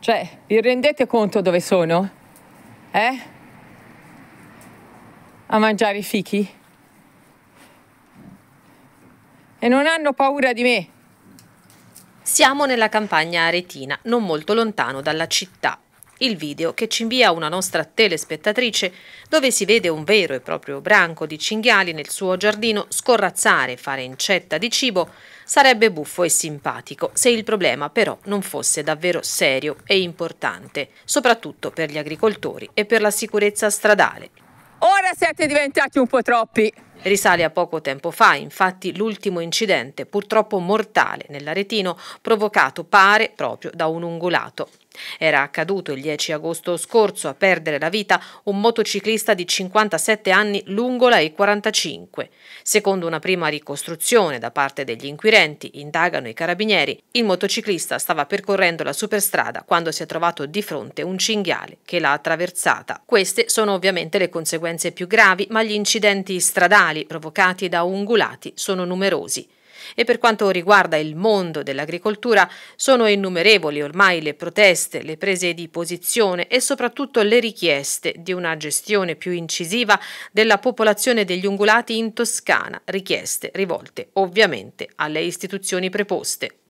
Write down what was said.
Cioè, vi rendete conto dove sono? Eh? A mangiare i fichi? E non hanno paura di me. Siamo nella campagna aretina, non molto lontano dalla città il video che ci invia una nostra telespettatrice dove si vede un vero e proprio branco di cinghiali nel suo giardino scorrazzare e fare incetta di cibo sarebbe buffo e simpatico se il problema però non fosse davvero serio e importante, soprattutto per gli agricoltori e per la sicurezza stradale. Ora siete diventati un po' troppi. Risale a poco tempo fa, infatti, l'ultimo incidente, purtroppo mortale, nell'Aretino, provocato pare proprio da un ungulato. Era accaduto il 10 agosto scorso a perdere la vita un motociclista di 57 anni lungo la E45. Secondo una prima ricostruzione da parte degli inquirenti, indagano i carabinieri, il motociclista stava percorrendo la superstrada quando si è trovato di fronte un cinghiale che l'ha attraversata. Queste sono ovviamente le conseguenze più gravi, ma gli incidenti stradali provocati da ungulati sono numerosi. E per quanto riguarda il mondo dell'agricoltura, sono innumerevoli ormai le proteste, le prese di posizione e soprattutto le richieste di una gestione più incisiva della popolazione degli ungulati in Toscana, richieste rivolte ovviamente alle istituzioni preposte.